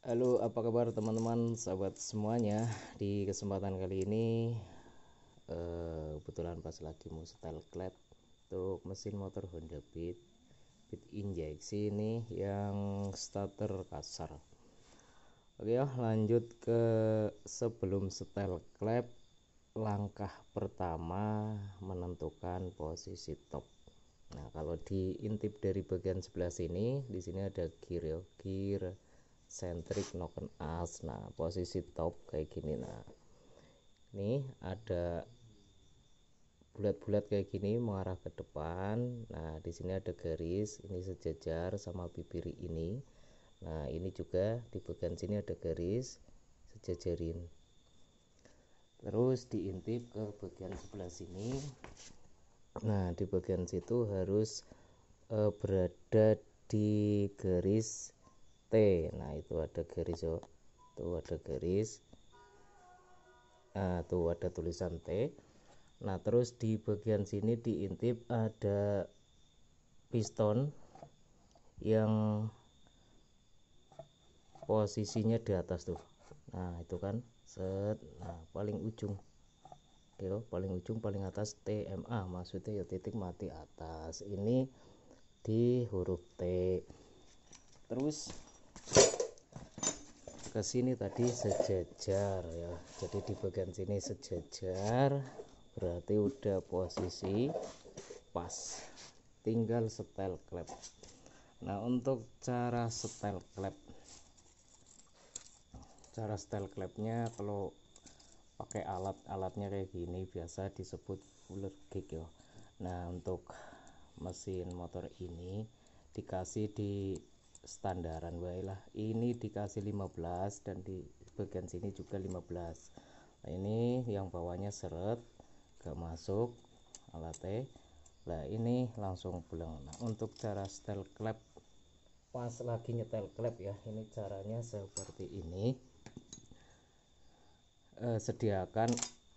Halo, apa kabar teman-teman, sahabat semuanya? Di kesempatan kali ini, eh, kebetulan pas lagi mau setel klep untuk mesin motor Honda Beat, Beat injeksi ini yang starter kasar. Oke, ya, lanjut ke sebelum setel klep, langkah pertama menentukan posisi top. Nah, kalau diintip dari bagian sebelah sini, di sini ada gear ya, gear sentrik noken as nah posisi top kayak gini nah ini ada bulat-bulat kayak gini mengarah ke depan. Nah, di sini ada garis, ini sejajar sama bibir ini. Nah, ini juga di bagian sini ada garis sejajarin. Terus diintip ke bagian sebelah sini. Nah, di bagian situ harus eh, berada di garis T nah itu ada garis oh. tuh ada garis nah, tuh ada tulisan T nah terus di bagian sini diintip ada piston yang posisinya di atas tuh nah itu kan set nah paling ujung oke oh, paling ujung paling atas TMA maksudnya ya titik mati atas ini di huruf T terus ke sini tadi sejajar ya jadi di bagian sini sejajar berarti udah posisi pas tinggal setel klep nah untuk cara setel klep cara setel klepnya kalau pakai alat alatnya kayak gini biasa disebut puller kick ya nah untuk mesin motor ini dikasih di standaran baiklah ini dikasih 15 dan di bagian sini juga 15 nah, ini yang bawahnya seret gak masuk alat T nah ini langsung pulang nah untuk cara setel klep pas lagi nyetel klep ya ini caranya seperti ini eh, sediakan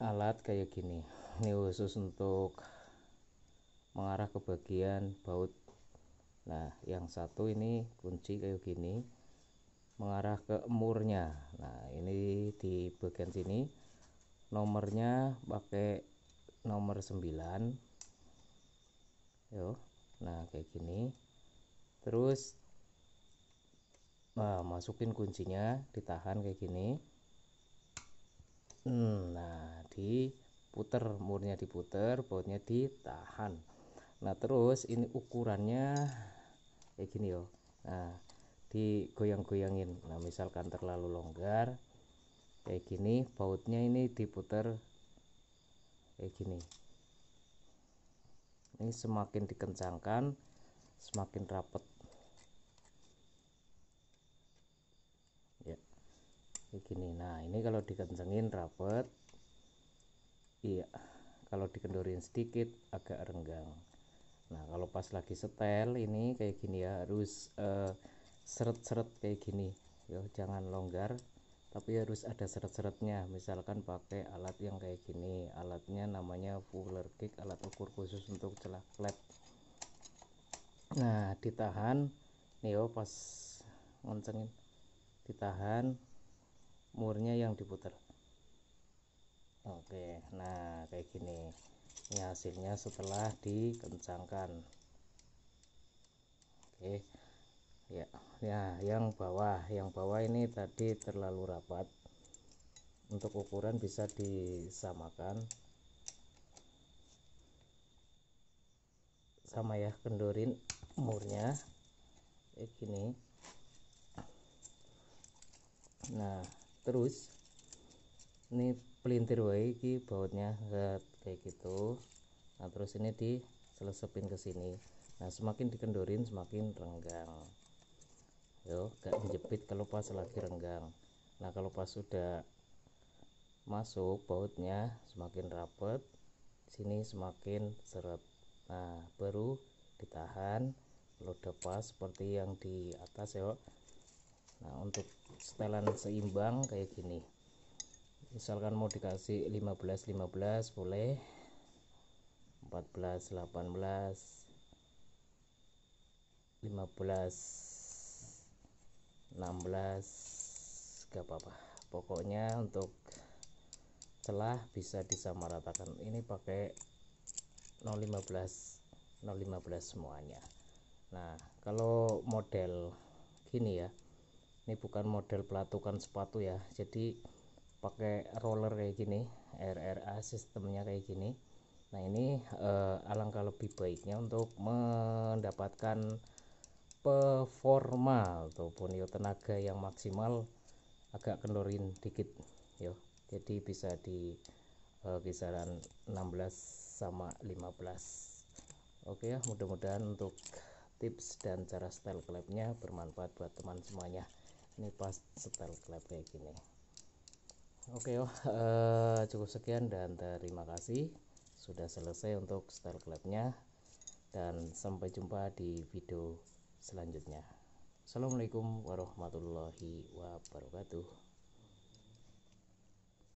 alat kayak gini ini khusus untuk mengarah ke bagian baut nah yang satu ini kunci kayak gini mengarah ke murnya nah ini di bagian sini nomornya pakai nomor 9 yo nah kayak gini terus nah, masukin kuncinya ditahan kayak gini hmm, nah diputer murnya diputer bautnya ditahan nah terus ini ukurannya kayak gini yo nah digoyang-goyangin nah misalkan terlalu longgar kayak gini bautnya ini diputar kayak gini ini semakin dikencangkan semakin rapat ya kayak gini nah ini kalau dikencengin rapat iya kalau dikendorin sedikit agak renggang nah kalau pas lagi setel ini kayak gini ya harus eh, seret-seret uh, kayak gini ya jangan longgar tapi harus ada seret-seretnya misalkan pakai alat yang kayak gini alatnya namanya fuller kick alat ukur khusus untuk celah klep nah ditahan neo pas ngoncengin ditahan murnya yang diputar oke nah kayak gini ini hasilnya setelah dikencangkan oke ya ya yang bawah yang bawah ini tadi terlalu rapat untuk ukuran bisa disamakan sama ya kendorin murnya kayak gini nah terus ini pelintir wae iki bautnya kayak gitu nah terus ini di selesepin ke sini nah semakin dikendurin semakin renggang yo gak dijepit kalau pas lagi renggang nah kalau pas sudah masuk bautnya semakin rapet sini semakin seret nah baru ditahan kalau udah pas seperti yang di atas yo. nah untuk setelan seimbang kayak gini misalkan mau dikasih 15 15 boleh 14 18 15 16 gak apa-apa pokoknya untuk celah bisa disamaratakan ini pakai 015 015 semuanya nah kalau model gini ya ini bukan model pelatukan sepatu ya jadi pakai roller kayak gini RRA sistemnya kayak gini nah ini uh, alangkah lebih baiknya untuk mendapatkan performa ataupun yo ya, tenaga yang maksimal agak kendorin dikit yo ya. jadi bisa di uh, kisaran 16 sama 15 oke ya mudah-mudahan untuk tips dan cara style klepnya bermanfaat buat teman semuanya ini pas style klep kayak gini Oke, okay, oh, uh, cukup sekian dan terima kasih sudah selesai untuk style clubnya dan sampai jumpa di video selanjutnya. Assalamualaikum warahmatullahi wabarakatuh.